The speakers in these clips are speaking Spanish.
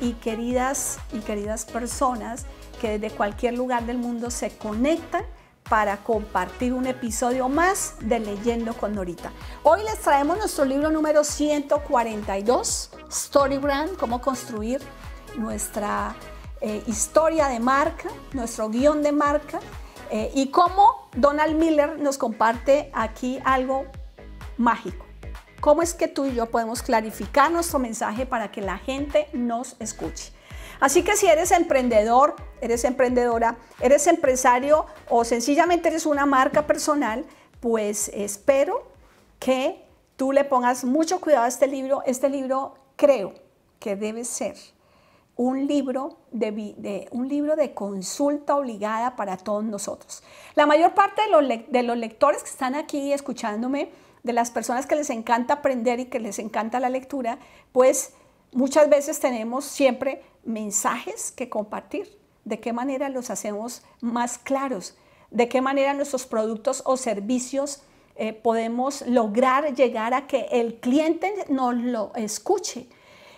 y queridas y queridas personas que desde cualquier lugar del mundo se conectan para compartir un episodio más de Leyendo con Norita. Hoy les traemos nuestro libro número 142, Story Brand, cómo construir nuestra eh, historia de marca, nuestro guión de marca eh, y cómo Donald Miller nos comparte aquí algo mágico. ¿Cómo es que tú y yo podemos clarificar nuestro mensaje para que la gente nos escuche? Así que si eres emprendedor, eres emprendedora, eres empresario o sencillamente eres una marca personal, pues espero que tú le pongas mucho cuidado a este libro. Este libro creo que debe ser un libro de, un libro de consulta obligada para todos nosotros. La mayor parte de los lectores que están aquí escuchándome, de las personas que les encanta aprender y que les encanta la lectura, pues muchas veces tenemos siempre mensajes que compartir, de qué manera los hacemos más claros, de qué manera nuestros productos o servicios eh, podemos lograr llegar a que el cliente nos lo escuche.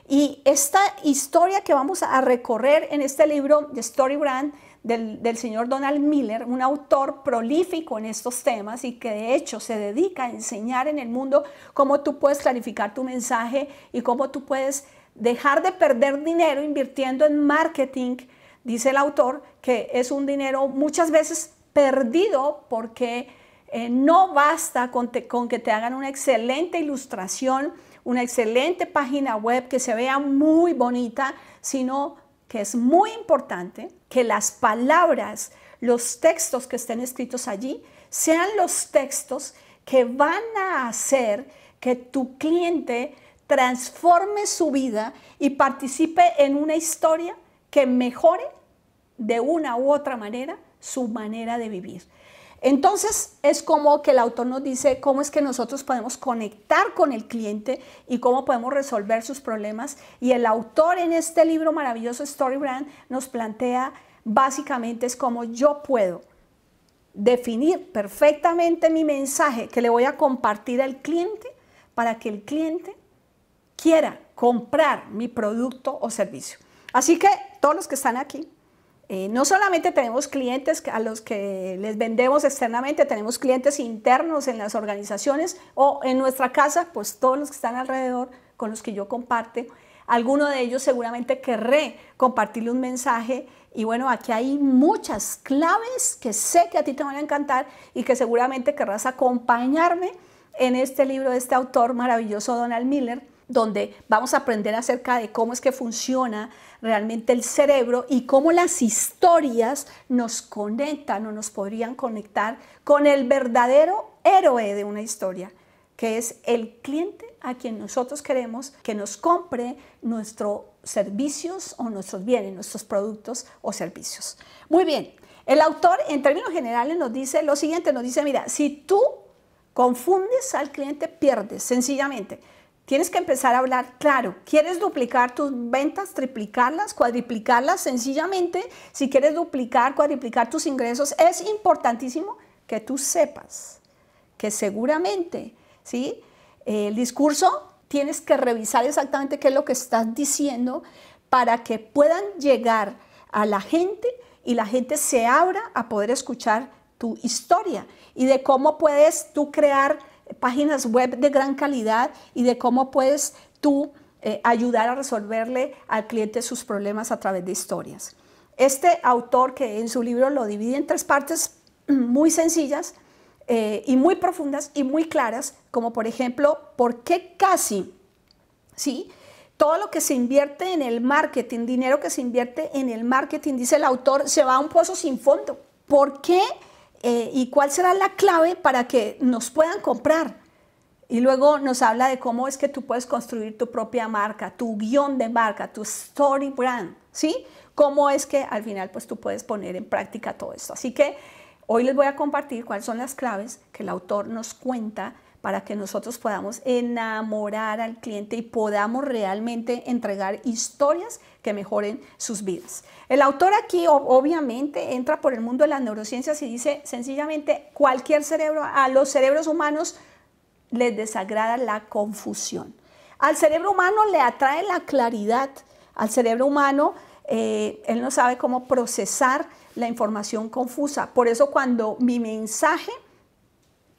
Y esta historia que vamos a recorrer en este libro de Story Brand del, señor Donald Miller, un autor prolífico en estos temas y que de hecho se dedica a enseñar en el mundo cómo tú puedes clarificar tu mensaje y cómo tú puedes dejar de perder dinero invirtiendo en marketing, dice el autor, que es un dinero muchas veces perdido porque eh, no basta con, con, que te hagan una excelente ilustración, una excelente página web que se vea muy bonita, sino que es muy importante que las palabras, los textos que estén escritos allí, sean los textos que van a hacer que tu cliente transforme su vida y participe en una historia que mejore de una u otra manera su manera de vivir. Entonces es como que el autor nos dice cómo es que nosotros podemos conectar con el cliente y cómo podemos resolver sus problemas. Y el autor en este libro maravilloso Story Brand nos plantea básicamente es cómo yo puedo definir perfectamente mi mensaje que le voy a compartir al cliente para que el cliente quiera comprar mi producto o servicio. Así que todos los que están aquí, eh, no solamente tenemos clientes a los que les vendemos externamente, tenemos clientes internos en las organizaciones o en nuestra casa, pues todos los que están alrededor con los que yo comparte. Alguno de ellos seguramente querré compartirle un mensaje y bueno, aquí hay muchas claves que sé que a ti te van a encantar y que seguramente querrás acompañarme en este libro de este autor maravilloso Donald Miller donde vamos a aprender acerca de cómo es que funciona realmente el cerebro y cómo las historias nos conectan o nos podrían conectar con el verdadero héroe de una historia, que es el cliente a quien nosotros queremos que nos compre nuestros servicios o nuestros bienes, nuestros productos o servicios. Muy bien, el autor en términos generales nos dice lo siguiente, nos dice, mira, si tú confundes al cliente, pierdes, sencillamente. Tienes que empezar a hablar claro. ¿Quieres duplicar tus ventas, triplicarlas, cuadriplicarlas? Sencillamente, si quieres duplicar, cuadriplicar tus ingresos, es importantísimo que tú sepas que seguramente, ¿sí? El discurso tienes que revisar exactamente qué es lo que estás diciendo para que puedan llegar a la gente y la gente se abra a poder escuchar tu historia y de cómo puedes tú crear páginas web de gran calidad y de cómo puedes tú eh, ayudar a resolverle al cliente sus problemas a través de historias. Este autor que en su libro lo divide en tres partes muy sencillas eh, y muy profundas y muy claras, como por ejemplo, ¿por qué casi? ¿Sí? todo lo que se invierte en el marketing, dinero que se invierte en el marketing, dice el autor, se va a un pozo sin fondo. ¿Por qué? Eh, y cuál será la clave para que nos puedan comprar. Y luego nos habla de cómo es que tú puedes construir tu propia marca, tu guión de marca, tu story brand, ¿sí? Cómo es que al final pues, tú puedes poner en práctica todo esto. Así que hoy les voy a compartir cuáles son las claves que el autor nos cuenta para que nosotros podamos enamorar al cliente y podamos realmente entregar historias que mejoren sus vidas. El autor aquí obviamente entra por el mundo de las neurociencias y dice sencillamente cualquier cerebro, a los cerebros humanos les desagrada la confusión. Al cerebro humano le atrae la claridad, al cerebro humano eh, él no sabe cómo procesar la información confusa. Por eso cuando mi mensaje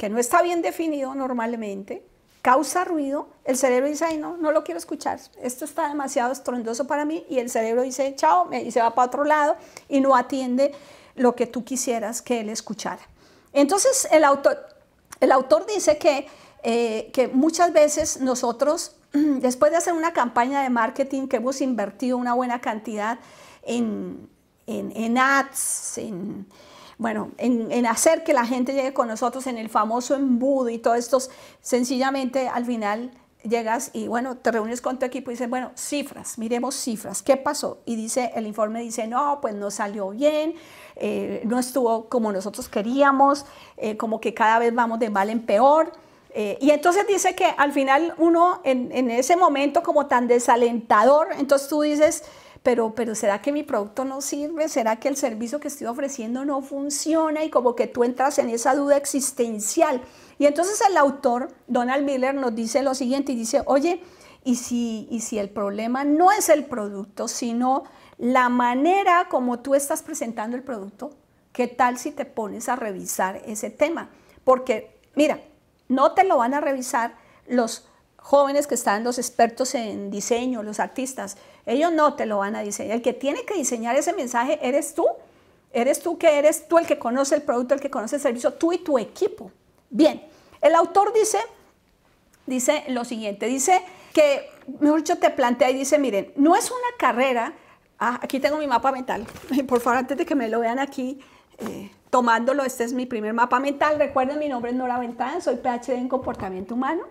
que no está bien definido normalmente, causa ruido, el cerebro dice, no, no lo quiero escuchar, esto está demasiado estrondoso para mí, y el cerebro dice, chao, y se va para otro lado y no atiende lo que tú quisieras que él escuchara. Entonces, el autor, el autor dice que, eh, que muchas veces nosotros, después de hacer una campaña de marketing que hemos invertido una buena cantidad en, en ads, en bueno, en, hacer que la gente llegue con nosotros en el famoso embudo y todo esto, sencillamente al final llegas y bueno, te reúnes con tu equipo y dices, bueno, cifras, miremos cifras, ¿qué pasó? Y dice, el informe dice, no, pues no salió bien, eh, no estuvo como nosotros queríamos, eh, como que cada vez vamos de mal en peor. Eh, y entonces dice que al final uno en, en, ese momento como tan desalentador, entonces tú dices, pero, ¿será que mi producto no sirve? ¿Será que el servicio que estoy ofreciendo no funciona? Y como que tú entras en esa duda existencial. Y entonces el autor, Donald Miller, nos dice lo siguiente y dice, oye, y si el problema no es el producto, sino la manera como tú estás presentando el producto? ¿Qué tal si te pones a revisar ese tema? Porque, mira, no te lo van a revisar los jóvenes que están, los expertos en diseño, los artistas, ellos no te lo van a diseñar. El que tiene que diseñar ese mensaje eres tú. Eres tú que eres tú el que conoce el producto, el que conoce el servicio, tú y tu equipo. Bien, el autor dice, dice lo siguiente, dice que, mejor dicho, te plantea y dice, miren, no es una carrera, ah, aquí tengo mi mapa mental, por favor, antes de que me lo vean aquí, eh, tomándolo, este es mi primer mapa mental, recuerden, mi nombre es Nora Ventana, soy PhD en comportamiento humano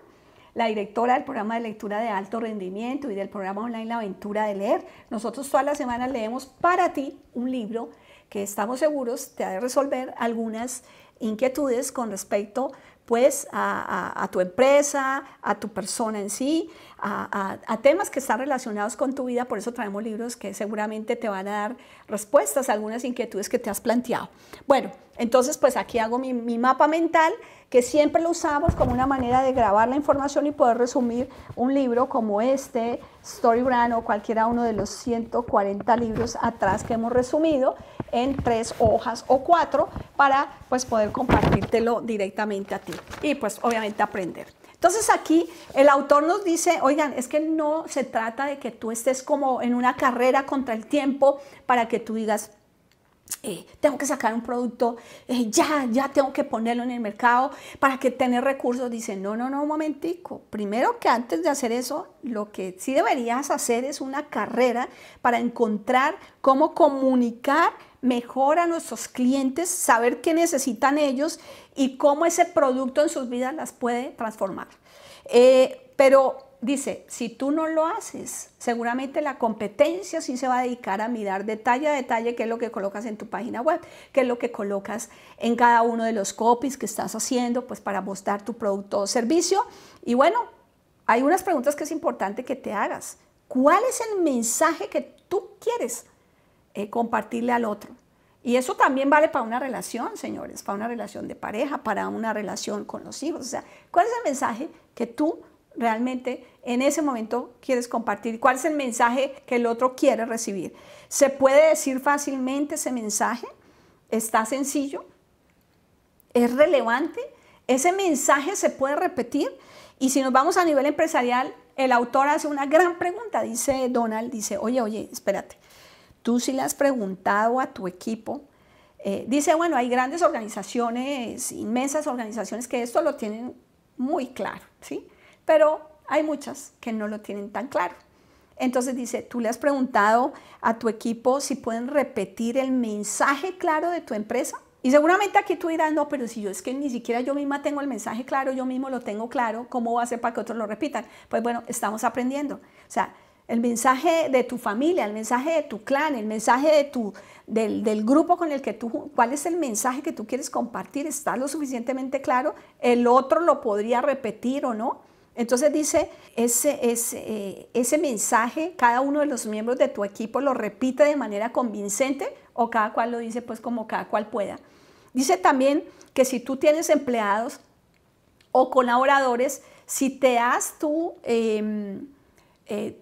la directora del programa de lectura de alto rendimiento y del programa online La Aventura de Leer. Nosotros todas las semanas leemos para ti un libro que estamos seguros te ha de resolver algunas inquietudes con respecto pues a tu empresa, a tu persona en sí, a, temas que están relacionados con tu vida. Por eso traemos libros que seguramente te van a dar respuestas a algunas inquietudes que te has planteado. Bueno, entonces pues aquí hago mi, mapa mental, que siempre lo usamos como una manera de grabar la información y poder resumir un libro como este, Storybrand o cualquiera uno de los 140 libros atrás que hemos resumido en tres hojas o cuatro para pues poder compartírtelo directamente a ti y pues obviamente aprender. Entonces aquí el autor nos dice, oigan, es que no se trata de que tú estés como en una carrera contra el tiempo para que tú digas, eh, tengo que sacar un producto, eh, ya, ya tengo que ponerlo en el mercado para que tener recursos. Dice, no, no, no, un momentico. Primero que antes de hacer eso, lo que sí deberías hacer es una carrera para encontrar cómo comunicar mejor a nuestros clientes, saber qué necesitan ellos y cómo ese producto en sus vidas las puede transformar. Eh, pero dice, si tú no lo haces, seguramente la competencia sí se va a dedicar a mirar detalle a detalle qué es lo que colocas en tu página web, qué es lo que colocas en cada uno de los copies que estás haciendo, pues para mostrar tu producto o servicio. Y bueno, hay unas preguntas que es importante que te hagas. ¿Cuál es el mensaje que tú quieres eh, compartirle al otro? Y eso también vale para una relación, señores, para una relación de pareja, para una relación con los hijos. O sea, ¿cuál es el mensaje que tú realmente en ese momento quieres compartir? ¿Cuál es el mensaje que el otro quiere recibir? ¿Se puede decir fácilmente ese mensaje? ¿Está sencillo? ¿Es relevante? ¿Ese mensaje se puede repetir? Y si nos vamos a nivel empresarial, el autor hace una gran pregunta, dice Donald, dice, oye, oye, espérate, tú si le has preguntado a tu equipo, eh, dice, bueno, hay grandes organizaciones, inmensas organizaciones que esto lo tienen muy claro, ¿sí? Pero hay muchas que no lo tienen tan claro. Entonces dice, tú le has preguntado a tu equipo si pueden repetir el mensaje claro de tu empresa. Y seguramente aquí tú dirás, no, pero si yo es que ni siquiera yo misma tengo el mensaje claro, yo mismo lo tengo claro, ¿cómo va a ser para que otros lo repitan? Pues bueno, estamos aprendiendo. O sea, el mensaje de tu familia, el mensaje de tu clan, el mensaje de tu, del, grupo con el que tú, cuál es el mensaje que tú quieres compartir, está lo suficientemente claro, el otro lo podría repetir o no. Entonces dice, ese, eh, ese mensaje, cada uno de los miembros de tu equipo lo repite de manera convincente o cada cual lo dice pues como cada cual pueda. Dice también que si tú tienes empleados o colaboradores, si te has tú... Em, eh,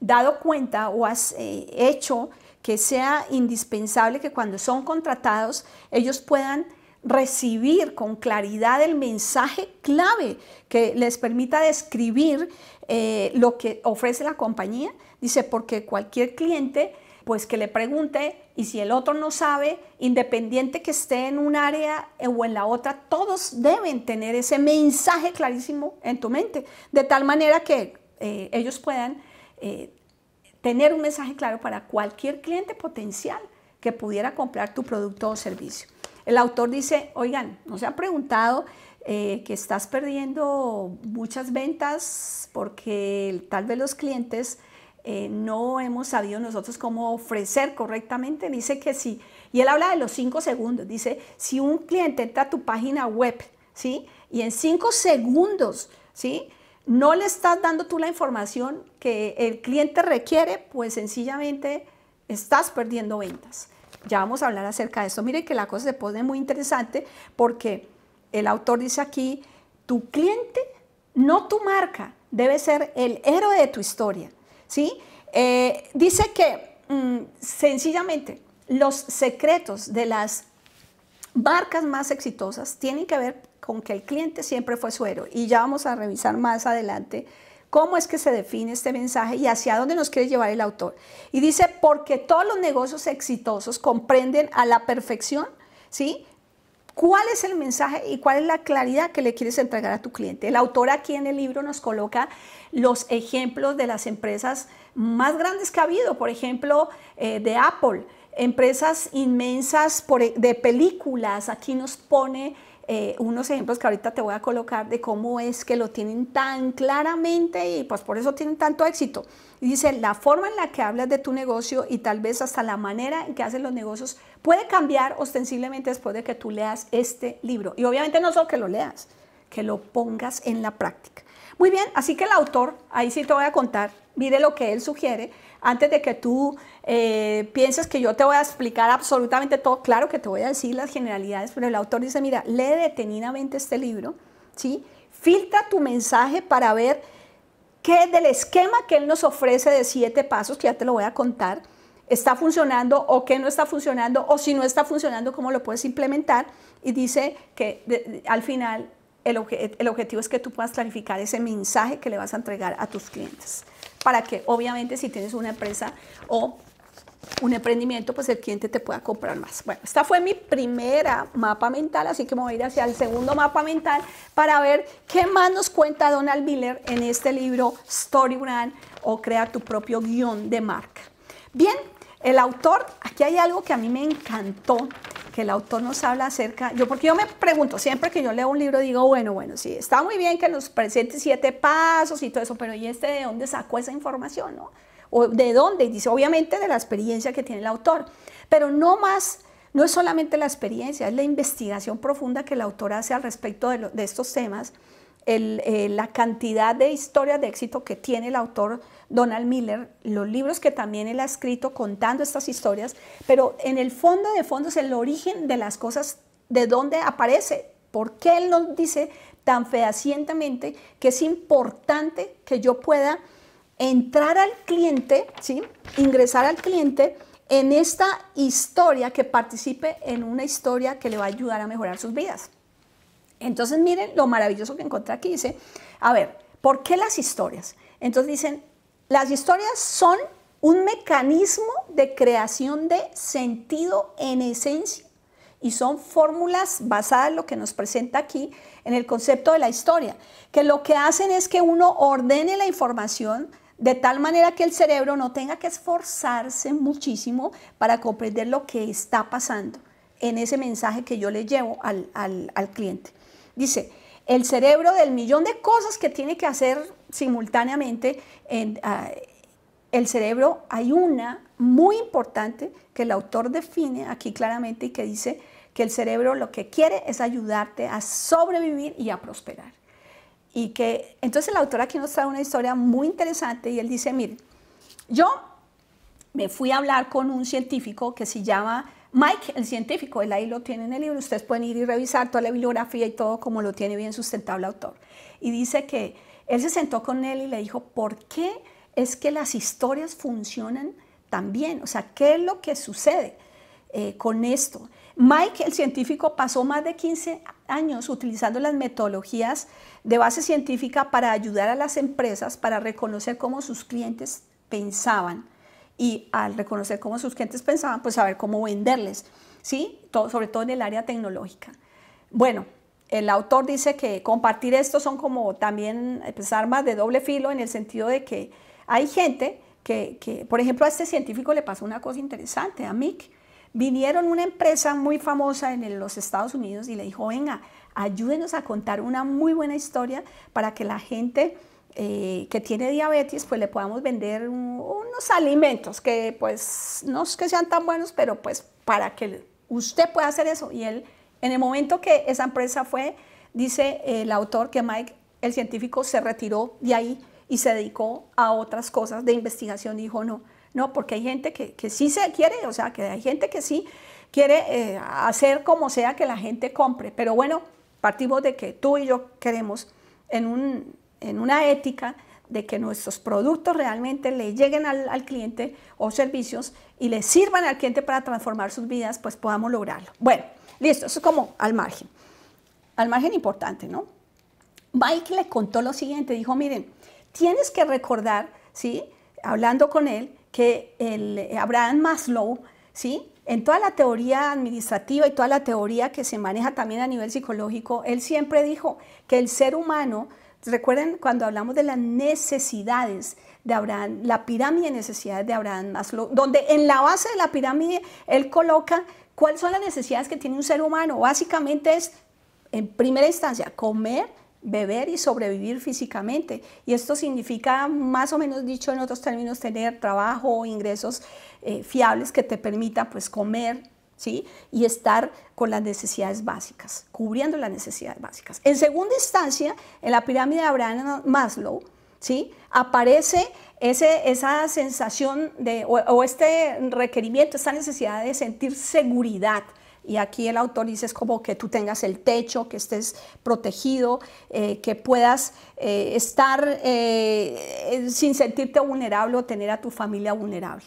dado cuenta o has eh, hecho que sea indispensable que cuando son contratados ellos puedan recibir con claridad el mensaje clave que les permita describir eh, lo que ofrece la compañía. Dice, porque cualquier cliente, pues que le pregunte, y si el otro no sabe, independiente que esté en un área eh, o en la otra, todos deben tener ese mensaje clarísimo en tu mente, de tal manera que ellos puedan eh, tener un mensaje claro para cualquier cliente potencial que pudiera comprar tu producto o servicio. El autor dice, oigan, ¿no se han preguntado eh, que estás perdiendo muchas ventas porque tal vez los clientes eh, no hemos sabido nosotros cómo ofrecer correctamente? Dice que sí. Y él habla de los cinco segundos. Dice, si un cliente entra a tu página web, ¿sí? Y en cinco segundos, ¿sí? no le estás dando tú la información que el cliente requiere, pues sencillamente estás perdiendo ventas. Ya vamos a hablar acerca de eso. Mire que la cosa se pone muy interesante porque el autor dice aquí, tu cliente, no tu marca, debe ser el héroe de tu historia. ¿sí? Eh, dice que mm, sencillamente los secretos de las marcas más exitosas tienen que ver con que el cliente siempre fue suero. Y ya vamos a revisar más adelante cómo es que se define este mensaje y hacia dónde nos quiere llevar el autor. Y dice, porque todos los negocios exitosos comprenden a la perfección, ¿sí? ¿Cuál es el mensaje y cuál es la claridad que le quieres entregar a tu cliente? El autor aquí en el libro nos coloca los ejemplos de las empresas más grandes que ha habido, por ejemplo, eh, de Apple, empresas inmensas e, de películas. Aquí nos pone eh, unos ejemplos que ahorita te voy a colocar de cómo es que lo tienen tan claramente y pues por eso tienen tanto éxito. dice, la forma en la que hablas de tu negocio y tal vez hasta la manera en que haces los negocios puede cambiar ostensiblemente después de que tú leas este libro. Y obviamente no solo que lo leas, que lo pongas en la práctica. Muy bien, así que el autor, ahí sí te voy a contar, mire lo que él sugiere, antes de que tú eh, pienses que yo te voy a explicar absolutamente todo, claro que te voy a decir las generalidades, pero el autor dice, mira, lee detenidamente este libro, ¿sí? Filtra tu mensaje para ver qué del esquema que él nos ofrece de siete pasos, que ya te lo voy a contar, está funcionando o qué no está funcionando, o si no está funcionando, cómo lo puedes implementar. Y dice que al final el objetivo es que tú puedas clarificar ese mensaje que le vas a entregar a tus clientes para que obviamente si tienes una empresa o un emprendimiento, pues el cliente te pueda comprar más. Bueno, esta fue mi primera mapa mental, así que me voy a ir hacia el segundo mapa mental para ver qué más nos cuenta Donald Miller en este libro Story Brand o Crea tu propio guión de marca. Bien, el autor, aquí hay algo que a mí me encantó, que el autor nos habla acerca, yo porque yo me pregunto, siempre que yo leo un libro digo, bueno, bueno, sí, está muy bien que nos presente siete pasos y todo eso, pero ¿y este de dónde sacó esa información? No? ¿O de dónde? dice, obviamente de la experiencia que tiene el autor, pero no más no es solamente la experiencia, es la investigación profunda que el autor hace al respecto de, estos temas eh, la cantidad de historias de éxito que tiene el autor Donald Miller, los libros que también él ha escrito contando estas historias, pero en el fondo de fondo es el origen de las cosas, de dónde aparece, por qué él nos dice tan fehacientemente que es importante que yo pueda entrar al cliente, ¿sí? ingresar al cliente en esta historia, que participe en una historia que le va a ayudar a mejorar sus vidas. Entonces miren lo maravilloso que encontré aquí. Dice, a ver, ¿por qué las historias? Entonces dicen, las historias son un mecanismo de creación de sentido en esencia y son fórmulas basadas en lo que nos presenta aquí en el concepto de la historia, que lo que hacen es que uno ordene la información de tal manera que el cerebro no tenga que esforzarse muchísimo para comprender lo que está pasando en ese mensaje que yo le llevo al, al cliente. Dice, el cerebro del millón de cosas que tiene que hacer simultáneamente, en, ah, el cerebro hay una muy importante que el autor define aquí claramente y que dice que el cerebro lo que quiere es ayudarte a sobrevivir y a prosperar. Y que entonces el autor aquí nos trae una historia muy interesante y él dice, mire, yo me fui a hablar con un científico que se llama Mike, el científico, él ahí lo tiene en el libro, ustedes pueden ir y revisar toda la bibliografía y todo como lo tiene bien sustentado el autor. Y dice que él se sentó con él y le dijo, ¿por qué es que las historias funcionan tan bien? O sea, ¿qué es lo que sucede eh, con esto? Mike, el científico, pasó más de 15 años utilizando las metodologías de base científica para ayudar a las empresas para reconocer cómo sus clientes pensaban y al reconocer cómo sus clientes pensaban, pues saber cómo venderles, ¿sí? sobre todo en el área tecnológica. Bueno, el autor dice que compartir esto son como también empezar eh, pues, armas de doble filo en el sentido de que hay gente que, que, por ejemplo, a este científico le pasó una cosa interesante, a Mick. Vinieron una empresa muy famosa en los Estados Unidos y le dijo, venga, ayúdenos a contar una muy buena historia para que la gente eh, que tiene diabetes, pues le podamos vender unos alimentos que pues no es que sean tan buenos, pero pues para que usted pueda hacer eso. Y él, en el momento que esa empresa fue, dice el autor que Mike, el científico, se retiró de ahí y se dedicó a otras cosas de investigación. Dijo, no, no, porque hay gente que, sí se quiere, o sea, que hay gente que sí quiere eh, hacer como sea que la gente compre. Pero bueno, partimos de que tú y yo queremos en un en una ética de que nuestros productos realmente le lleguen al, al, cliente o servicios y le sirvan al cliente para transformar sus vidas, pues podamos lograrlo. Bueno, listo, eso es como al margen. Al margen importante, ¿no? Mike le contó lo siguiente, dijo, miren, tienes que recordar, ¿sí? Hablando con él, que el Abraham Maslow, ¿sí? En toda la teoría administrativa y toda la teoría que se maneja también a nivel psicológico, él siempre dijo que el ser humano Recuerden cuando hablamos de las necesidades de Abraham, la pirámide de necesidades de Abraham Maslow, donde en la base de la pirámide él coloca cuáles son las necesidades que tiene un ser humano. Básicamente es, en primera instancia, comer, beber y sobrevivir físicamente. Y esto significa, más o menos dicho en otros términos, tener trabajo, ingresos eh, fiables que te permita pues comer, y estar con las necesidades básicas, cubriendo las necesidades básicas. En segunda instancia, en la pirámide de Abraham Maslow, Aparece esa sensación de, o, este requerimiento, esta necesidad de sentir seguridad, y aquí el autor dice es como que tú tengas el techo, que estés protegido, eh, que puedas eh, estar eh, sin sentirte vulnerable o tener a tu familia vulnerable.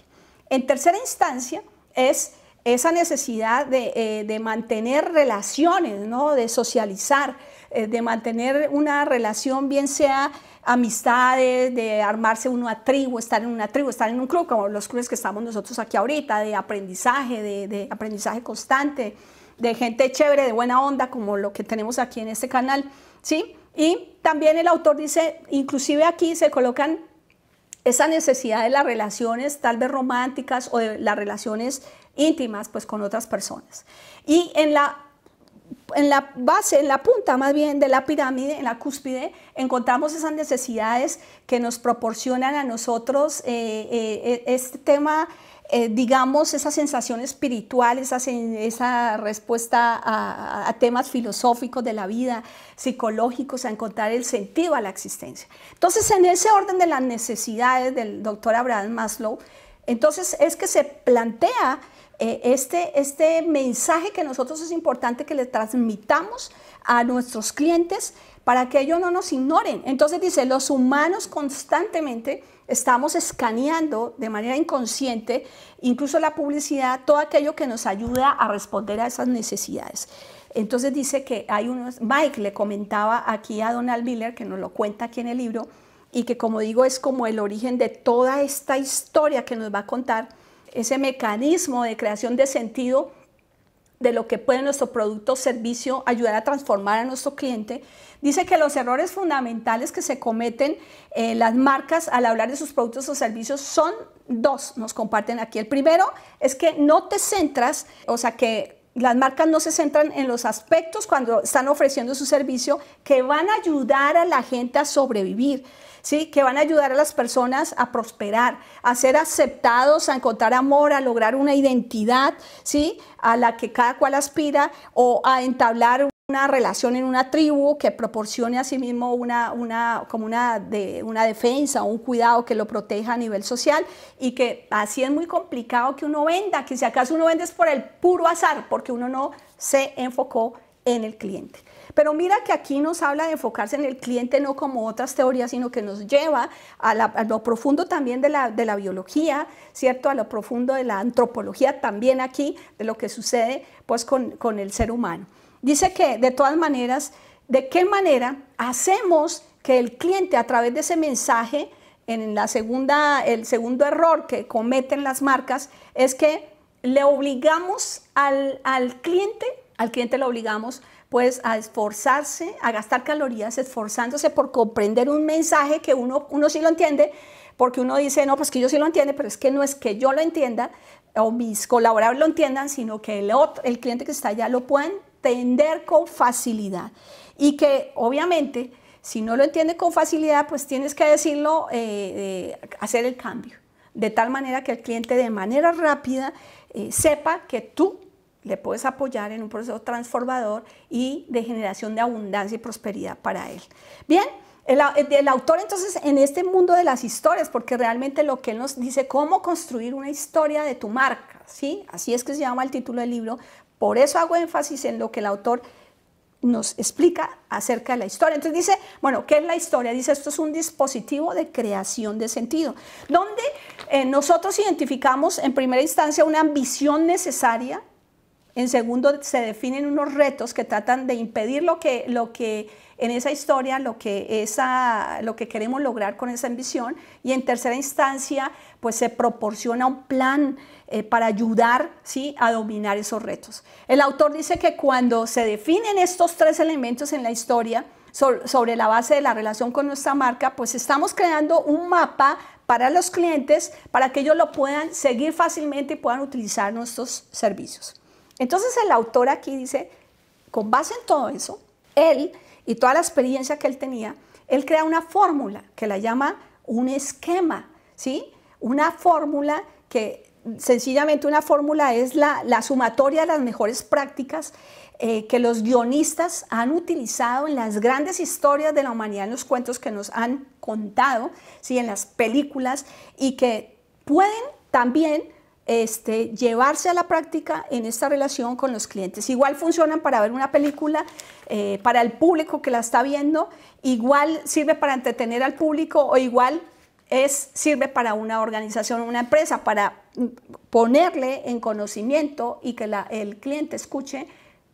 En tercera instancia es esa necesidad eh, de, mantener relaciones, ¿no? de socializar, eh, de mantener una relación, bien sea amistades, de armarse uno a tribu, estar en una tribu, estar en un club, como los clubes que estamos nosotros aquí ahorita, de aprendizaje, de, de aprendizaje constante, de gente chévere, de buena onda, como lo que tenemos aquí en este canal, ¿sí? Y también el autor dice, inclusive aquí se colocan esa necesidad de las relaciones tal vez románticas o de las relaciones íntimas pues con otras personas. Y en la, en la base, en la punta más bien de la pirámide, en la cúspide, encontramos esas necesidades que nos proporcionan a nosotros eh, eh, e, este tema eh, digamos, esa sensación espiritual, esa, esa respuesta a, temas filosóficos de la vida, psicológicos, a encontrar el sentido a la existencia. Entonces, en ese orden de las necesidades del doctor Abraham Maslow, entonces es que se plantea eh, este, este mensaje que nosotros es importante que le transmitamos a nuestros clientes para que ellos no nos ignoren. Entonces dice, los humanos constantemente estamos escaneando de manera inconsciente, incluso la publicidad, todo aquello que nos ayuda a responder a esas necesidades. Entonces dice que hay unos, Mike le comentaba aquí a Donald Miller, que nos lo cuenta aquí en el libro, y que como digo es como el origen de toda esta historia que nos va a contar, ese mecanismo de creación de sentido de lo que puede nuestro producto o servicio ayudar a transformar a nuestro cliente, dice que los errores fundamentales que se cometen eh, las marcas al hablar de sus productos o servicios son dos, nos comparten aquí. El primero es que no te centras, o sea, que las marcas no se centran en los aspectos cuando están ofreciendo su servicio que van a ayudar a la gente a sobrevivir, ¿sí? que van a ayudar a las personas a prosperar, a ser aceptados, a encontrar amor, a lograr una identidad ¿sí? a la que cada cual aspira o a entablar una relación en una tribu que proporcione a sí mismo una, una, como una, de, una defensa, un cuidado que lo proteja a nivel social y que así es muy complicado que uno venda, que si acaso uno vende es por el puro azar, porque uno no se enfocó en el cliente. Pero mira que aquí nos habla de enfocarse en el cliente no como otras teorías, sino que nos lleva a, lo profundo también de la, de la, biología, ¿cierto? A lo profundo de la antropología también aquí, de lo que sucede pues con, con el ser humano dice que de todas maneras, ¿de qué manera hacemos que el cliente a través de ese mensaje, en la segunda, el segundo error que cometen las marcas es que le obligamos al, cliente, al cliente le obligamos pues a esforzarse, a gastar calorías, esforzándose por comprender un mensaje que uno, uno sí lo entiende, porque uno dice, no, pues que yo sí lo entiende, pero es que no es que yo lo entienda o mis colaboradores lo entiendan, sino que el, el cliente que está allá lo pueden entender con facilidad. Y que obviamente, si no lo entiende con facilidad, pues tienes que decirlo, eh, eh, hacer el cambio. De tal manera que el cliente de manera rápida eh, sepa que tú le puedes apoyar en un proceso transformador y de generación de abundancia y prosperidad para él. Bien, el, el, autor entonces en este mundo de las historias, porque realmente lo que él nos dice, cómo construir una historia de tu marca, ¿sí? Así es que se llama el título del libro, por eso hago énfasis en lo que el autor nos explica acerca de la historia. Entonces dice, bueno, ¿qué es la historia? Dice, esto es un dispositivo de creación de sentido, donde eh, nosotros identificamos en primera instancia una ambición necesaria en segundo, se definen unos retos que tratan de impedir lo que, en esa historia, lo que, esa, lo que queremos lograr con esa ambición. Y en tercera instancia, pues se proporciona un plan eh, para ayudar ¿sí? a dominar esos retos. El autor dice que cuando se definen estos tres elementos en la historia, sobre, sobre la base de la relación con nuestra marca, pues estamos creando un mapa para los clientes para que ellos lo puedan seguir fácilmente y puedan utilizar nuestros servicios. Entonces el autor aquí dice, con base en todo eso, él y toda la experiencia que él tenía, él crea una fórmula que la llama un esquema, ¿sí? Una fórmula que sencillamente una fórmula es la, sumatoria de las mejores prácticas eh, que los guionistas han utilizado en las grandes historias de la humanidad, en los cuentos que nos han contado, ¿sí? en las películas, y que pueden también este, llevarse a la práctica en esta relación con los clientes. Igual funcionan para ver una película, eh, para el público que la está viendo, igual sirve para entretener al público o igual es, sirve para una organización, una empresa, para ponerle en conocimiento y que el cliente escuche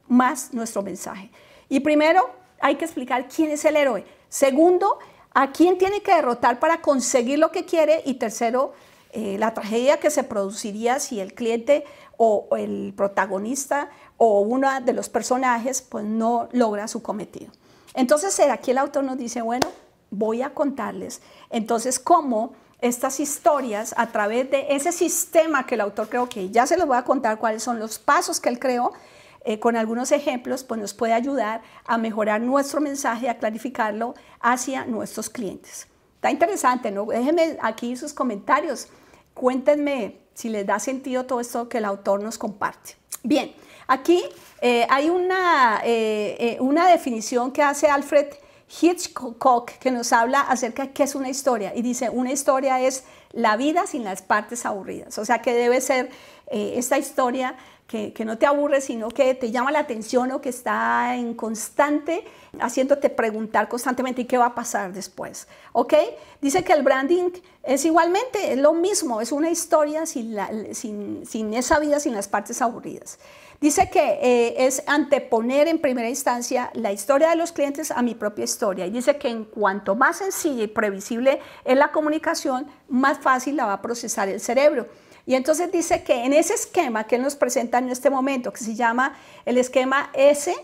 más nuestro mensaje. Y primero, hay que explicar quién es el héroe. Segundo, a quién tiene que derrotar para conseguir lo que quiere. Y tercero, eh, la tragedia que se produciría si el cliente o, el protagonista o uno de los personajes pues no logra su cometido. Entonces aquí el autor nos dice, bueno, voy a contarles entonces cómo estas historias a través de ese sistema que el autor creo que ya se los voy a contar cuáles son los pasos que él creó, eh, con algunos ejemplos, pues nos puede ayudar a mejorar nuestro mensaje, a clarificarlo hacia nuestros clientes. Está interesante, ¿no? Déjenme aquí sus comentarios cuéntenme si les da sentido todo esto que el autor nos comparte. Bien, aquí eh, hay una, eh, eh, una definición que hace Alfred Hitchcock que nos habla acerca de qué es una historia y dice, una historia es la vida sin las partes aburridas, o sea que debe ser esta historia que, no te aburre, sino que te llama la atención o que está en constante, haciéndote preguntar constantemente qué va a pasar después. ¿Ok? Dice que el branding es igualmente, lo mismo, es una historia sin, sin, esa vida, sin las partes aburridas. Dice que eh, es anteponer en primera instancia la historia de los clientes a mi propia historia. Y dice que en cuanto más sencilla y previsible es la comunicación, más fácil la va a procesar el cerebro. Y entonces dice que en ese esquema que él nos presenta en este momento, que se llama el esquema S,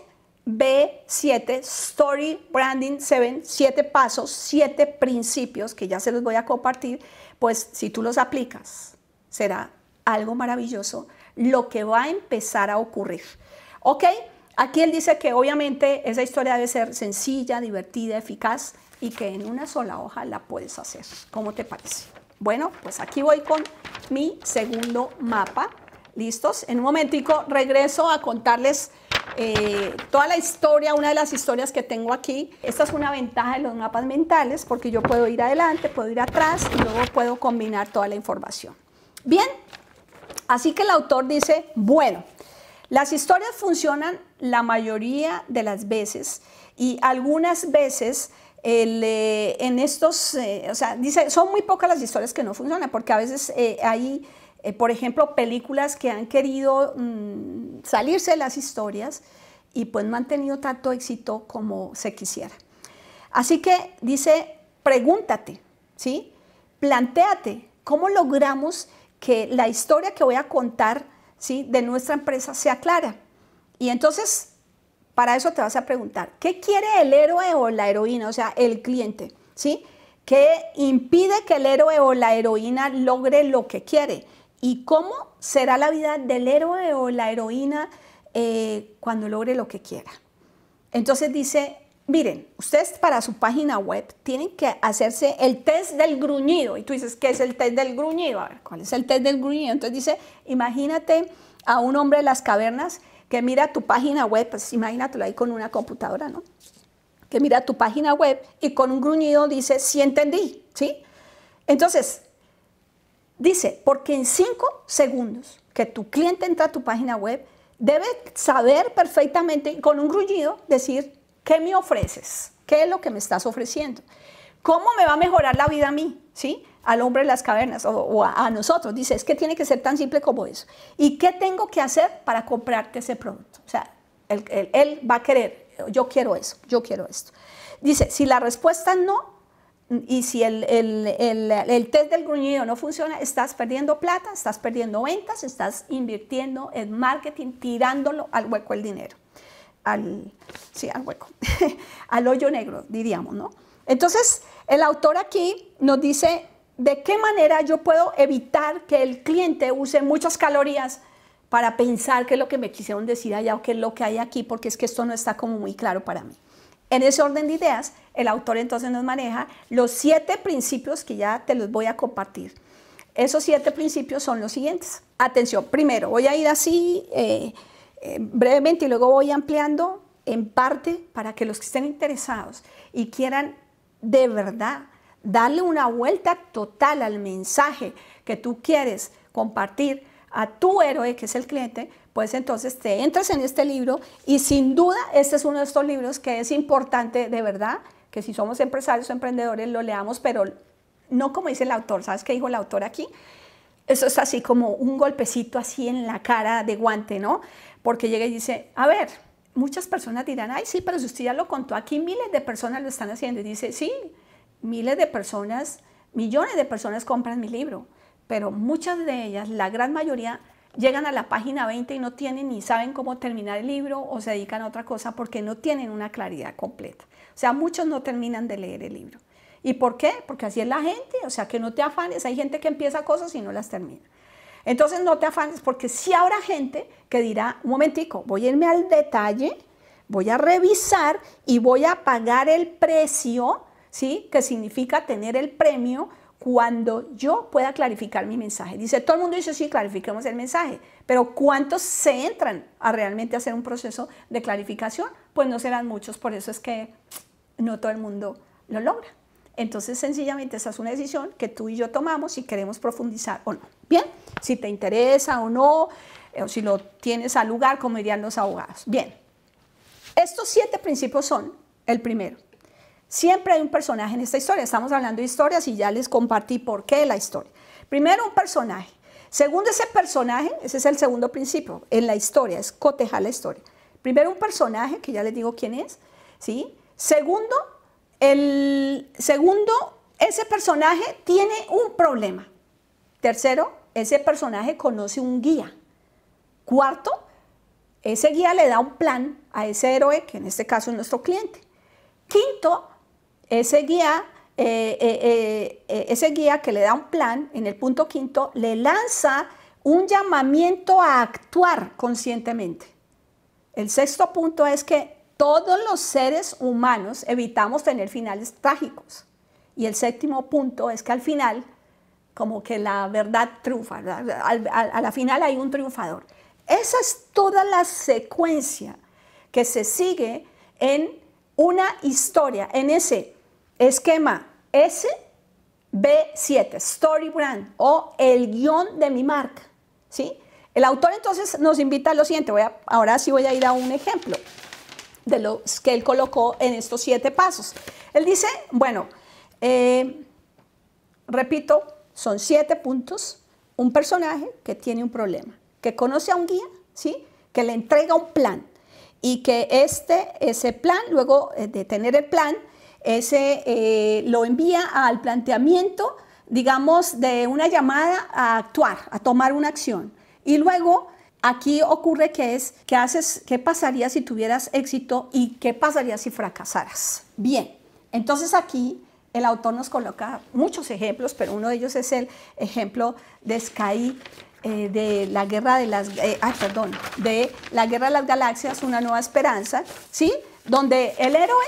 B7, Story Branding 7, 7 pasos, 7 principios que ya se los voy a compartir, pues si tú los aplicas, será algo maravilloso lo que va a empezar a ocurrir. ¿Ok? Aquí él dice que obviamente esa historia debe ser sencilla, divertida, eficaz y que en una sola hoja la puedes hacer. ¿Cómo te parece? Bueno, pues aquí voy con mi segundo mapa. ¿Listos? En un momentico regreso a contarles eh, toda la historia, una de las historias que tengo aquí. Esta es una ventaja de los mapas mentales porque yo puedo ir adelante, puedo ir atrás y luego puedo combinar toda la información. Bien, así que el autor dice, bueno, las historias funcionan la mayoría de las veces y algunas veces eh, en estos, eh, o sea, dice, son muy pocas las historias que no funcionan porque a veces hay eh, por ejemplo, películas que han querido mm, salirse de las historias y pues no han tenido tanto éxito como se quisiera. Así que dice, pregúntate, ¿sí? Plantéate, ¿cómo logramos que la historia que voy a contar ¿sí? de nuestra empresa sea clara? Y entonces, para eso te vas a preguntar, ¿qué quiere el héroe o la heroína, o sea, el cliente? ¿Sí? ¿Qué impide que el héroe o la heroína logre lo que quiere? y cómo será la vida del héroe o la heroína eh, cuando logre lo que quiera. Entonces dice, miren, ustedes para su página web tienen que hacerse el test del gruñido. Y tú dices, ¿qué es el test del gruñido? A ver, ¿cuál es el test del gruñido? Entonces dice, imagínate a un hombre de las cavernas que mira tu página web, pues imagínatelo ahí con una computadora, ¿no? Que mira tu página web y con un gruñido dice, sí entendí, ¿sí? Entonces, Dice, porque en cinco segundos que tu cliente entra a tu página web, debe saber perfectamente con un gruñido decir, ¿qué me ofreces? ¿Qué es lo que me estás ofreciendo? ¿Cómo me va a mejorar la vida a mí? ¿Sí? Al hombre de las cavernas o, a, nosotros. Dice, es que tiene que ser tan simple como eso. ¿Y qué tengo que hacer para comprarte ese producto? O sea, él, va a querer, yo quiero eso, yo quiero esto. Dice, si la respuesta no, y si el, test del gruñido no funciona, estás perdiendo plata, estás perdiendo ventas, estás invirtiendo en marketing, tirándolo al hueco el dinero, al, sí, al hueco, al hoyo negro, diríamos, ¿no? Entonces, el autor aquí nos dice de qué manera yo puedo evitar que el cliente use muchas calorías para pensar qué es lo que me quisieron decir allá o qué es lo que hay aquí, porque es que esto no está como muy claro para mí. En ese orden de ideas, el autor entonces nos maneja los siete principios que ya te los voy a compartir. Esos siete principios son los siguientes. Atención, primero voy a ir así eh, eh, brevemente y luego voy ampliando en parte para que los que estén interesados y quieran de verdad darle una vuelta total al mensaje que tú quieres compartir a tu héroe, que es el cliente, pues entonces te entras en este libro y sin duda este es uno de estos libros que es importante de verdad, que si somos empresarios o emprendedores lo leamos, pero no como dice el autor, ¿sabes qué dijo el autor aquí? Eso es así como un golpecito así en la cara de guante, ¿no? Porque llega y dice, a ver, muchas personas dirán, ay, sí, pero si usted ya lo contó, aquí miles de personas lo están haciendo. Y dice, sí, miles de personas, millones de personas compran mi libro, pero muchas de ellas, la gran mayoría, llegan a la página 20 y no tienen ni saben cómo terminar el libro o se dedican a otra cosa porque no tienen una claridad completa. O sea, muchos no terminan de leer el libro. ¿Y por qué? Porque así es la gente, o sea, que no te afanes, hay gente que empieza cosas y no las termina. Entonces no te afanes porque si habrá gente que dirá, un momentico, voy a irme al detalle, voy a revisar y voy a pagar el precio, ¿sí? Que significa tener el premio cuando yo pueda clarificar mi mensaje. Dice, todo el mundo dice, sí, clarifiquemos el mensaje, pero ¿cuántos se entran a realmente hacer un proceso de clarificación? Pues no serán muchos, por eso es que no todo el mundo lo logra. Entonces, sencillamente, esa es una decisión que tú y yo tomamos si queremos profundizar o no. Bien, si te interesa o no, eh, o si lo tienes al lugar, como dirían los abogados. Bien, estos siete principios son, el primero, Siempre hay un personaje en esta historia. Estamos hablando de historias y ya les compartí por qué la historia. Primero, un personaje. Segundo, ese personaje, ese es el segundo principio en la historia, es cotejar la historia. Primero, un personaje, que ya les digo quién es, ¿sí? Segundo, el segundo, ese personaje tiene un problema. Tercero, ese personaje conoce un guía. Cuarto, ese guía le da un plan a ese héroe, que en este caso es nuestro cliente. Quinto, ese guía, eh, eh, eh, ese guía que le da un plan en el punto quinto, le lanza un llamamiento a actuar conscientemente. El sexto punto es que todos los seres humanos evitamos tener finales trágicos. Y el séptimo punto es que al final, como que la verdad triunfa, a la final hay un triunfador. Esa es toda la secuencia que se sigue en una historia, en ese Esquema SB7, Story Brand o el guión de mi marca. ¿sí? El autor entonces nos invita a lo siguiente, voy ahora sí voy a ir a un ejemplo de lo que él colocó en estos siete pasos. Él dice, bueno, eh, repito, son siete puntos, un personaje que tiene un problema, que conoce a un guía, ¿sí? que le entrega un plan y que este, ese plan, luego eh, de tener el plan, ese eh, lo envía al planteamiento, digamos, de una llamada a actuar, a tomar una acción. Y luego aquí ocurre que es, ¿qué haces? pasaría si tuvieras éxito y qué pasaría si fracasaras? Bien, entonces aquí el autor nos coloca muchos ejemplos, pero uno de ellos es el ejemplo de Sky eh, de la guerra de las eh, de la guerra de las galaxias, una nueva esperanza, ¿sí? Donde el héroe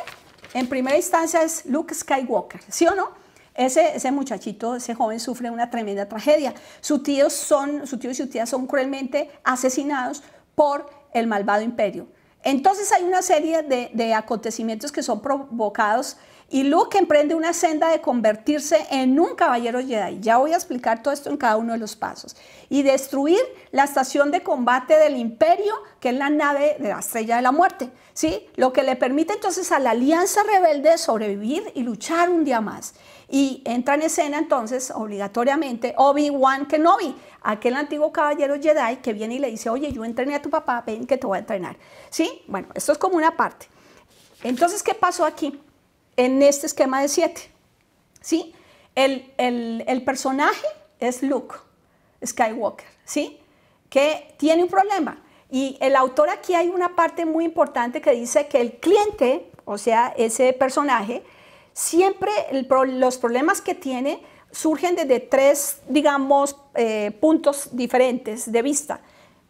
en primera instancia es Luke Skywalker, ¿sí o no? Ese, muchachito, ese joven sufre una tremenda tragedia. Sus son, su tío y su tía son cruelmente asesinados por el malvado imperio. Entonces hay una serie de, de acontecimientos que son provocados y Luke emprende una senda de convertirse en un caballero Jedi. Ya voy a explicar todo esto en cada uno de los pasos. Y destruir la estación de combate del imperio, que es la nave de la estrella de la muerte. ¿sí? Lo que le permite entonces a la alianza rebelde sobrevivir y luchar un día más. Y entra en escena entonces obligatoriamente Obi-Wan Kenobi, aquel antiguo caballero Jedi que viene y le dice, oye, yo entrené a tu papá, ven que te voy a entrenar. ¿Sí? Bueno, esto es como una parte. Entonces, ¿qué pasó aquí? En este esquema de siete. ¿Sí? El, el personaje es Luke Skywalker, ¿sí? Que tiene un problema y el autor aquí hay una parte muy importante que dice que el cliente, o sea, ese personaje, siempre los problemas que tiene surgen desde tres, digamos, eh, puntos diferentes de vista.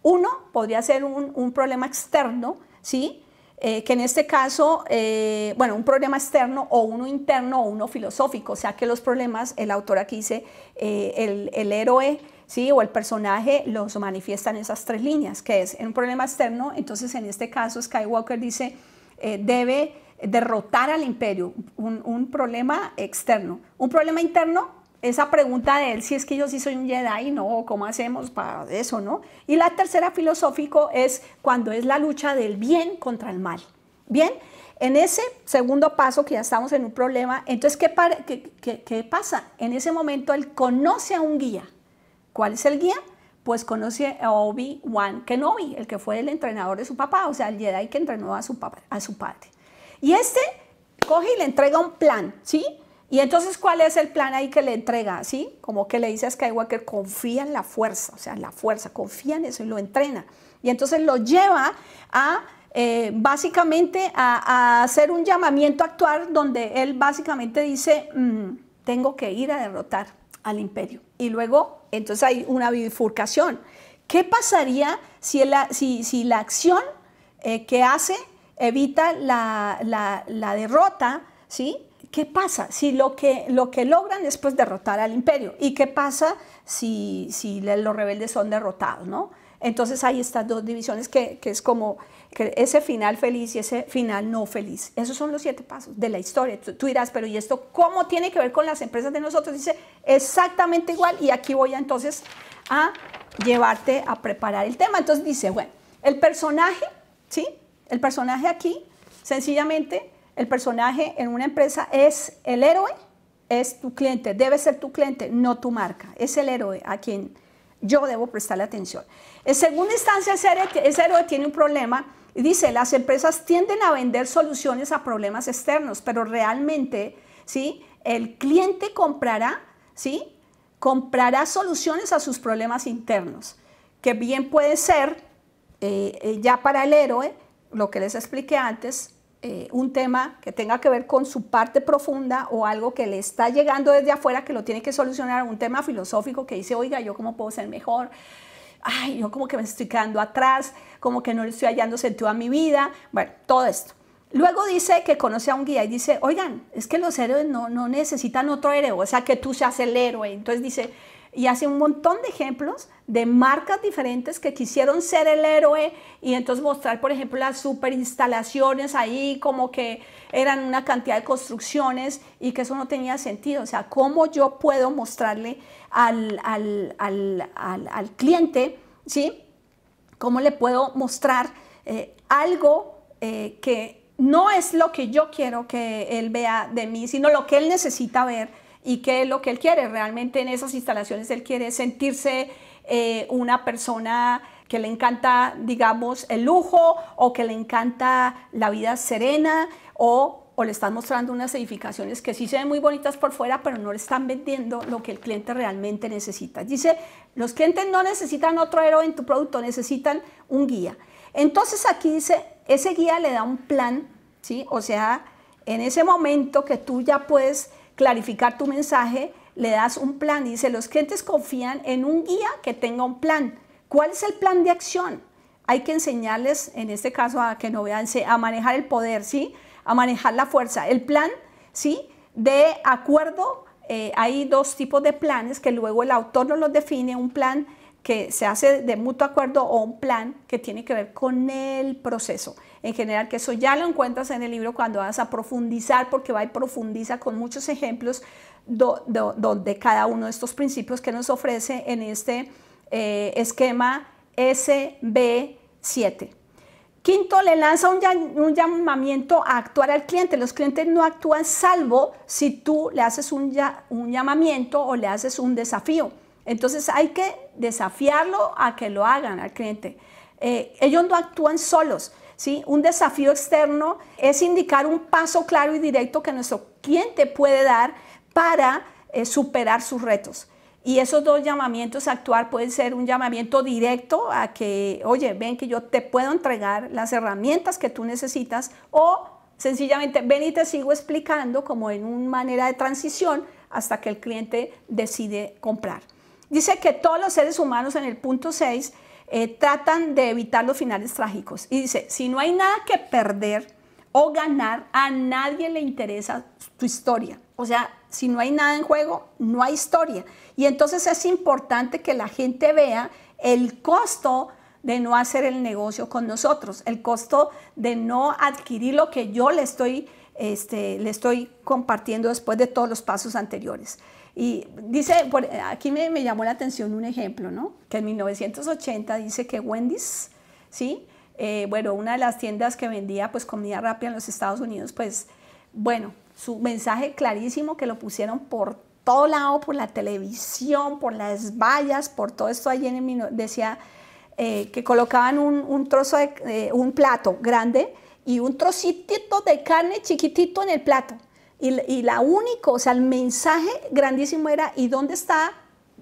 Uno podría ser un, problema externo, ¿sí? Eh, que en este caso, eh, bueno, un problema externo o uno interno o uno filosófico, o sea que los problemas, el autor aquí dice, el héroe ¿sí? o el personaje los manifiesta en esas tres líneas, que es un problema externo, entonces en este caso Skywalker dice, eh, debe derrotar al imperio, un, problema externo. Un problema interno, esa pregunta de él, si es que yo sí soy un Jedi, no, ¿cómo hacemos para eso, no? Y la tercera filosófico es cuando es la lucha del bien contra el mal. Bien, en ese segundo paso que ya estamos en un problema, entonces, qué pasa? En ese momento él conoce a un guía, ¿Cuál es el guía? Pues conoce a Obi-Wan Kenobi, el que fue el entrenador de su papá, o sea, el Jedi que entrenó a su, papá, a su padre. Y este coge y le entrega un plan, ¿sí? Y entonces, ¿cuál es el plan ahí que le entrega? ¿Sí? Como que le dice a Skywalker, confía en la fuerza, o sea, la fuerza, confía en eso y lo entrena. Y entonces lo lleva a, eh, básicamente, a, hacer un llamamiento a actuar donde él básicamente dice, mm, tengo que ir a derrotar al imperio. Y luego, entonces hay una bifurcación. ¿Qué pasaría si la, si, la acción eh, que hace evita la, derrota? ¿sí? ¿Qué pasa si lo que, lo que logran es pues, derrotar al imperio? ¿Y qué pasa si, si los rebeldes son derrotados? ¿no? Entonces hay estas dos divisiones que, es como que ese final feliz y ese final no feliz. Esos son los siete pasos de la historia. Tú, dirás, pero ¿y esto cómo tiene que ver con las empresas de nosotros? Dice, exactamente igual y aquí voy a, entonces a llevarte a preparar el tema. Entonces dice, bueno, el personaje, ¿sí? El personaje aquí, sencillamente, el personaje en una empresa es el héroe, es tu cliente, debe ser tu cliente, no tu marca. Es el héroe a quien yo debo prestarle atención. En segunda instancia, ese héroe tiene un problema y dice, las empresas tienden a vender soluciones a problemas externos, pero realmente, ¿sí? El cliente comprará, ¿sí? Comprará soluciones a sus problemas internos, que bien puede ser, eh, eh, ya para el héroe, lo que les expliqué antes, eh, un tema que tenga que ver con su parte profunda o algo que le está llegando desde afuera que lo tiene que solucionar, un tema filosófico que dice, oiga, ¿yo cómo puedo ser mejor? ay, yo como que me estoy quedando atrás, como que no le estoy hallando sentido a mi vida, bueno, todo esto. Luego dice que conoce a un guía y dice, oigan, es que los héroes no, no necesitan otro héroe, o sea, que tú seas el héroe. Entonces dice, y hace un montón de ejemplos de marcas diferentes que quisieron ser el héroe y entonces mostrar, por ejemplo, las super instalaciones ahí, como que eran una cantidad de construcciones y que eso no tenía sentido. O sea, ¿cómo yo puedo mostrarle al, cliente, ¿sí? ¿Cómo le puedo mostrar eh, algo eh, que no es lo que yo quiero que él vea de mí, sino lo que él necesita ver? y qué es lo que él quiere. Realmente en esas instalaciones él quiere sentirse eh, una persona que le encanta, digamos, el lujo o que le encanta la vida serena o, le están mostrando unas edificaciones que sí se ven muy bonitas por fuera, pero no le están vendiendo lo que el cliente realmente necesita. Dice, los clientes no necesitan otro héroe en tu producto, necesitan un guía. Entonces aquí dice, ese guía le da un plan, ¿sí? O sea, en ese momento que tú ya puedes clarificar tu mensaje, le das un plan. Y dice, los clientes confían en un guía que tenga un plan. ¿Cuál es el plan de acción? Hay que enseñarles, en este caso, a que no vean, a manejar el poder, ¿sí? A manejar la fuerza. El plan, ¿sí? De acuerdo, eh, hay dos tipos de planes que luego el autor no los define, un plan que se hace de mutuo acuerdo o un plan que tiene que ver con el proceso. En general, que eso ya lo encuentras en el libro cuando vas a profundizar, porque va y profundiza con muchos ejemplos donde cada uno de estos principios que nos ofrece en este eh, esquema SB7. Quinto, le lanza un, llamamiento a actuar al cliente. Los clientes no actúan salvo si tú le haces un, llamamiento o le haces un desafío. Entonces hay que desafiarlo a que lo hagan al cliente. Eh, ellos no actúan solos. ¿sí? Un desafío externo es indicar un paso claro y directo que nuestro cliente puede dar para eh, superar sus retos. Y esos dos llamamientos a actuar pueden ser un llamamiento directo a que, oye, ven que yo te puedo entregar las herramientas que tú necesitas o sencillamente ven y te sigo explicando como en una manera de transición hasta que el cliente decide comprar. Dice que todos los seres humanos en el punto 6 eh, tratan de evitar los finales trágicos. Y dice, si no hay nada que perder o ganar, a nadie le interesa tu historia. O sea, si no hay nada en juego, no hay historia. Y entonces es importante que la gente vea el costo de no hacer el negocio con nosotros, el costo de no adquirir lo que yo le estoy, este, le estoy compartiendo después de todos los pasos anteriores. Y dice, aquí me, llamó la atención un ejemplo, ¿no? Que en 1980 dice que Wendy's, ¿sí? Eh, bueno, una de las tiendas que vendía pues comida rápida en los Estados Unidos, pues bueno, su mensaje clarísimo que lo pusieron por todo lado, por la televisión, por las vallas, por todo esto. Allí en el, decía eh, que colocaban un, trozo de, un plato grande y un trocito de carne chiquitito en el plato. Y, y, la única, o sea, el mensaje grandísimo era, ¿y dónde está,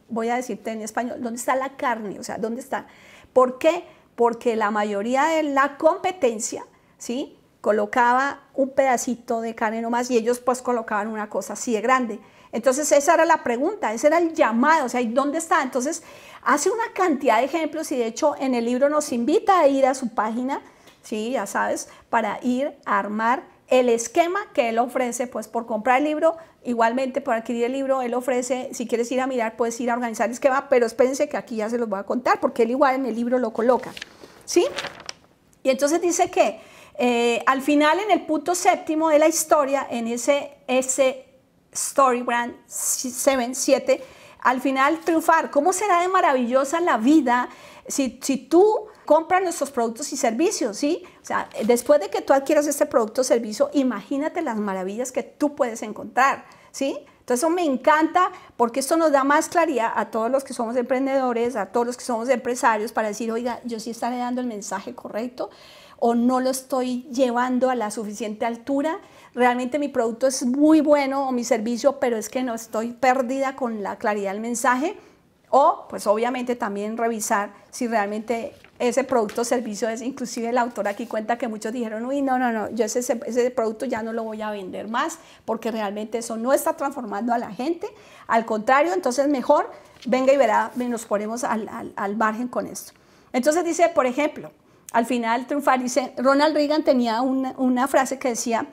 voy a decirte en español, dónde está la carne? O sea, ¿dónde está? ¿Por qué? Porque la mayoría de la competencia, ¿sí? colocaba un pedacito de carne nomás y ellos pues colocaban una cosa así de grande. Entonces esa era la pregunta, ese era el llamado, o sea, ¿y dónde está? Entonces hace una cantidad de ejemplos y de hecho en el libro nos invita a ir a su página, sí, ya sabes, para ir a armar el esquema que él ofrece, pues por comprar el libro, igualmente por adquirir el libro, él ofrece, si quieres ir a mirar, puedes ir a organizar el esquema, pero espérense que aquí ya se los voy a contar, porque él igual en el libro lo coloca, ¿sí? Y entonces dice que eh, al final, en el punto séptimo de la historia, en ese, ese Storybrand 7, al final triunfar. ¿Cómo será de maravillosa la vida si, si tú compras nuestros productos y servicios? ¿sí? después de que tú adquieras este producto o servicio, imagínate las maravillas que tú puedes encontrar. ¿sí? Entonces eso me encanta porque esto nos da más claridad a todos los que somos emprendedores, a todos los que somos empresarios para decir, oiga, yo sí estaré dando el mensaje correcto o no lo estoy llevando a la suficiente altura. Realmente mi producto es muy bueno o mi servicio, pero es que no estoy perdida con la claridad del mensaje. O pues obviamente también revisar si realmente ese producto o servicio es, inclusive el autor aquí cuenta que muchos dijeron, uy, no, no, no, yo ese, ese producto ya no lo voy a vender más porque realmente eso no está transformando a la gente. Al contrario, entonces mejor venga y verá, nos ponemos al margen con esto. Entonces dice, por ejemplo, al final Ronald Reagan tenía una, frase que decía,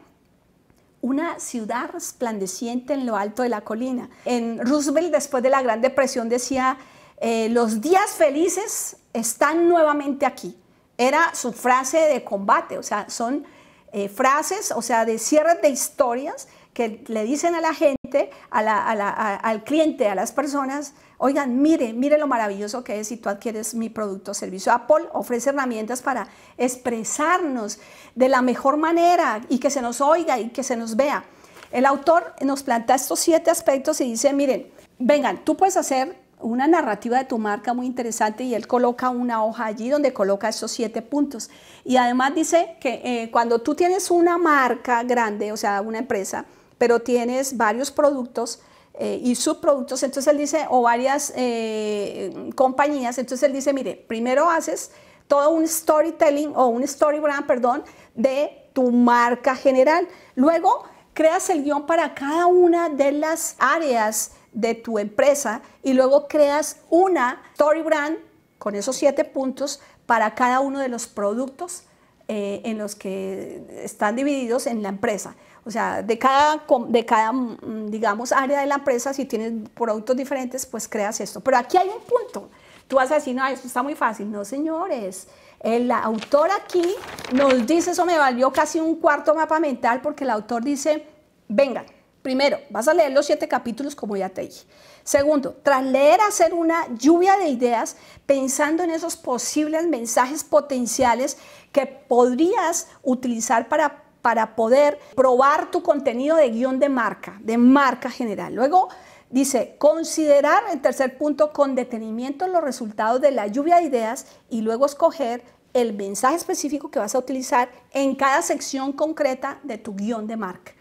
una ciudad resplandeciente en lo alto de la colina. En Roosevelt, después de la Gran Depresión, decía, eh, los días felices están nuevamente aquí. Era su frase de combate, o sea, son eh, frases, o sea, de cierres de historias que le dicen a la gente, al cliente, a las personas, oigan, mire, mire lo maravilloso que es si tú adquieres mi producto o servicio. Apple ofrece herramientas para expresarnos de la mejor manera y que se nos oiga y que se nos vea. El autor nos plantea estos siete aspectos y dice, miren, vengan, tú puedes hacer una narrativa de tu marca muy interesante y él coloca una hoja allí donde coloca esos siete puntos. Y además dice que eh, cuando tú tienes una marca grande, o sea, una empresa, pero tienes varios productos eh, y subproductos, entonces él dice, o varias eh, compañías, entonces él dice, mire, primero haces todo un storytelling o un story brand, perdón, de tu marca general. Luego creas el guión para cada una de las áreas de tu empresa y luego creas una story brand con esos siete puntos para cada uno de los productos eh, en los que están divididos en la empresa. O sea, de cada, de cada, mm, digamos, área de la empresa, si tienes productos diferentes, pues creas esto. Pero aquí hay un punto. Tú vas a decir, no, esto está muy fácil. No, señores. El autor aquí nos dice, eso me valió casi un cuarto mapa mental, porque el autor dice, venga, primero, vas a leer los siete capítulos como ya te dije. Segundo, tras leer, hacer una lluvia de ideas pensando en esos posibles mensajes potenciales que podrías utilizar para para poder probar tu contenido de guión de marca, de marca general. Luego dice, considerar el tercer punto con detenimiento los resultados de la lluvia de ideas y luego escoger el mensaje específico que vas a utilizar en cada sección concreta de tu guión de marca.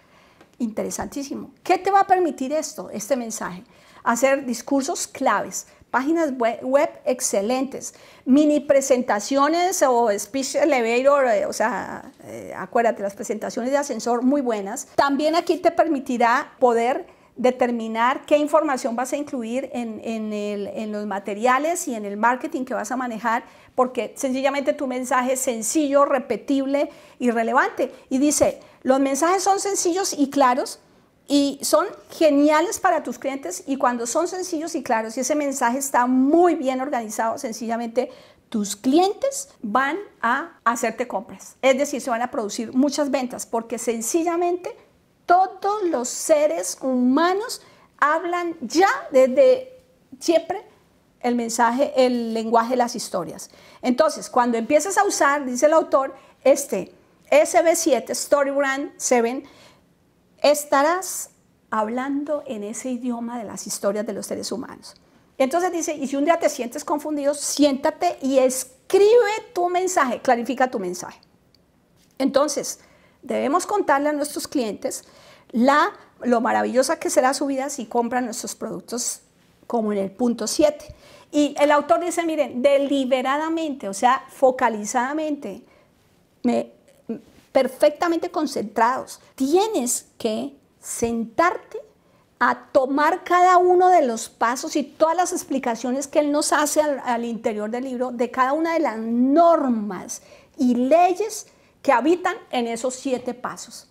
Interesantísimo. ¿Qué te va a permitir esto, este mensaje? Hacer discursos claves páginas web excelentes, mini presentaciones o speech elevator, eh, o sea, eh, acuérdate, las presentaciones de ascensor muy buenas. También aquí te permitirá poder determinar qué información vas a incluir en, en, los materiales y en el marketing que vas a manejar, porque sencillamente tu mensaje es sencillo, repetible y relevante. Y dice, los mensajes son sencillos y claros, y son geniales para tus clientes y cuando son sencillos y claros y ese mensaje está muy bien organizado, sencillamente tus clientes van a hacerte compras. Es decir, se van a producir muchas ventas porque sencillamente todos los seres humanos hablan ya desde siempre el mensaje, el lenguaje, las historias. Entonces, cuando empiezas a usar, dice el autor, este SB7, Story Brand 7, estarás hablando en ese idioma de las historias de los seres humanos. Entonces dice, y si un día te sientes confundido, siéntate y escribe tu mensaje, clarifica tu mensaje. Entonces, debemos contarle a nuestros clientes la, lo maravillosa que será su vida si compran nuestros productos como en el punto 7. Y el autor dice, miren, deliberadamente, o sea, focalizadamente, me perfectamente concentrados. Tienes que sentarte a tomar cada uno de los pasos y todas las explicaciones que él nos hace al, interior del libro de cada una de las normas y leyes que habitan en esos siete pasos.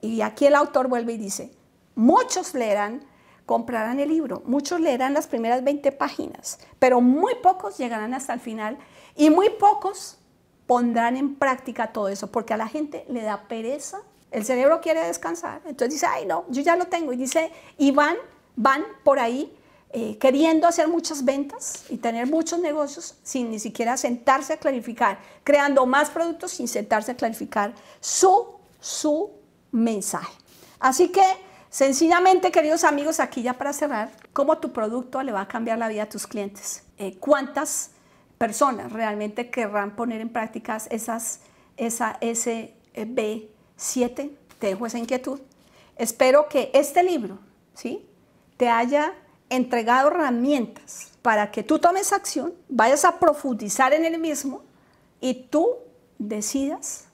Y aquí el autor vuelve y dice, muchos leerán, comprarán el libro, muchos leerán las primeras 20 páginas, pero muy pocos llegarán hasta el final y muy pocos pondrán en práctica todo eso, porque a la gente le da pereza, el cerebro quiere descansar, entonces dice, ay no, yo ya lo tengo, y dice, y van, van por ahí eh, queriendo hacer muchas ventas y tener muchos negocios sin ni siquiera sentarse a clarificar, creando más productos sin sentarse a clarificar su, su mensaje. Así que, sencillamente, queridos amigos, aquí ya para cerrar, ¿cómo tu producto le va a cambiar la vida a tus clientes? Eh, ¿Cuántas personas realmente querrán poner en práctica esas, esa SB7. Eh, te dejo esa inquietud. Espero que este libro ¿sí? te haya entregado herramientas para que tú tomes acción, vayas a profundizar en el mismo y tú decidas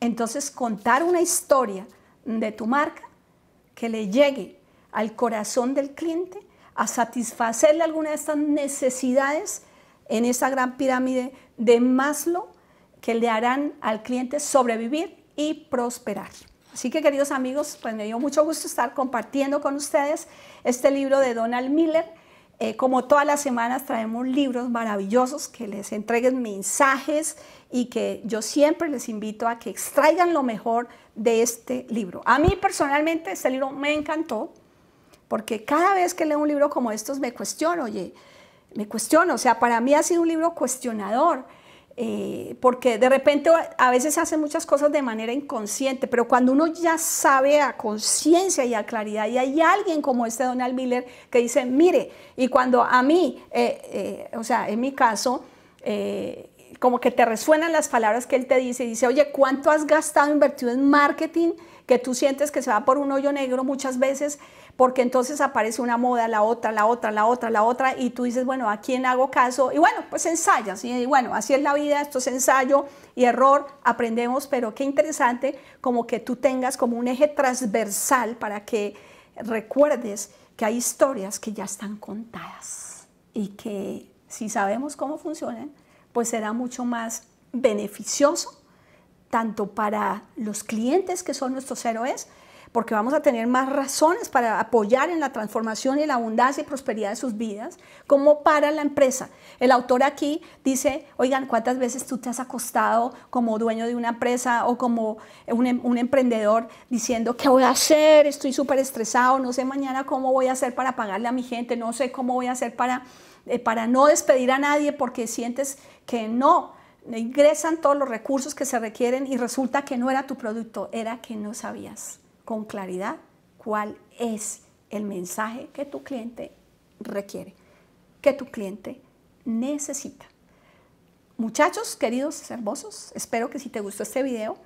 entonces contar una historia de tu marca que le llegue al corazón del cliente a satisfacerle alguna de estas necesidades en esa gran pirámide de Maslow que le harán al cliente sobrevivir y prosperar. Así que queridos amigos, pues me dio mucho gusto estar compartiendo con ustedes este libro de Donald Miller. Eh, como todas las semanas traemos libros maravillosos que les entreguen mensajes y que yo siempre les invito a que extraigan lo mejor de este libro. A mí personalmente este libro me encantó porque cada vez que leo un libro como estos me cuestiono, oye, me cuestiono, o sea, para mí ha sido un libro cuestionador. Eh, porque de repente a veces se hacen muchas cosas de manera inconsciente, pero cuando uno ya sabe a conciencia y a claridad, y hay alguien como este Donald Miller que dice, mire, y cuando a mí, eh, eh, o sea, en mi caso, como que te resuenan las palabras que él te dice, dice, oye, ¿cuánto has gastado, invertido en marketing que tú sientes que se va por un hoyo negro muchas veces? porque entonces aparece una moda, la otra, la otra, la otra, la otra, y tú dices, bueno, ¿a quién hago caso? Y bueno, pues ensayas, y bueno, así es la vida, esto es ensayo y error, aprendemos, pero qué interesante como que tú tengas como un eje transversal para que recuerdes que hay historias que ya están contadas y que si sabemos cómo funcionan, pues será mucho más beneficioso tanto para los clientes que son nuestros héroes, porque vamos a tener más razones para apoyar en la transformación y la abundancia y prosperidad de sus vidas, como para la empresa. El autor aquí dice, oigan, ¿cuántas veces tú te has acostado como dueño de una empresa o como un, em, emprendedor diciendo, ¿qué voy a hacer? Estoy súper estresado, no sé mañana cómo voy a hacer para pagarle a mi gente, no sé cómo voy a hacer para, eh, para no despedir a nadie porque sientes que no, ingresan todos los recursos que se requieren y resulta que no era tu producto, era que no sabías con claridad cuál es el mensaje que tu cliente requiere, que tu cliente necesita. Muchachos, queridos hermosos, espero que si te gustó este video,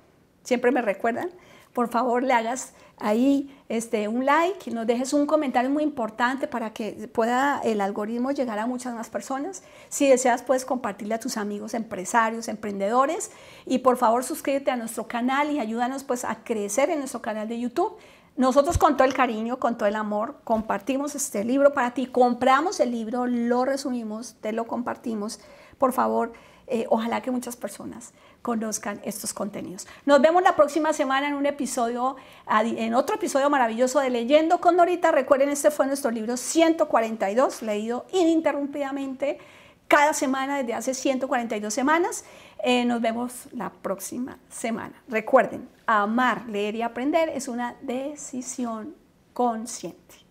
siempre me recuerdan, por favor le hagas ahí este, un like, nos dejes un comentario muy importante para que pueda el algoritmo llegar a muchas más personas. Si deseas, puedes compartirle a tus amigos empresarios, emprendedores y por favor suscríbete a nuestro canal y ayúdanos pues, a crecer en nuestro canal de YouTube. Nosotros con todo el cariño, con todo el amor, compartimos este libro para ti, compramos el libro, lo resumimos, te lo compartimos. Por favor, eh, ojalá que muchas personas conozcan estos contenidos. Nos vemos la próxima semana en un episodio, en otro episodio maravilloso de Leyendo con Norita. Recuerden, este fue nuestro libro 142, leído ininterrumpidamente cada semana desde hace 142 semanas. Eh, nos vemos la próxima semana. Recuerden, amar, leer y aprender es una decisión consciente.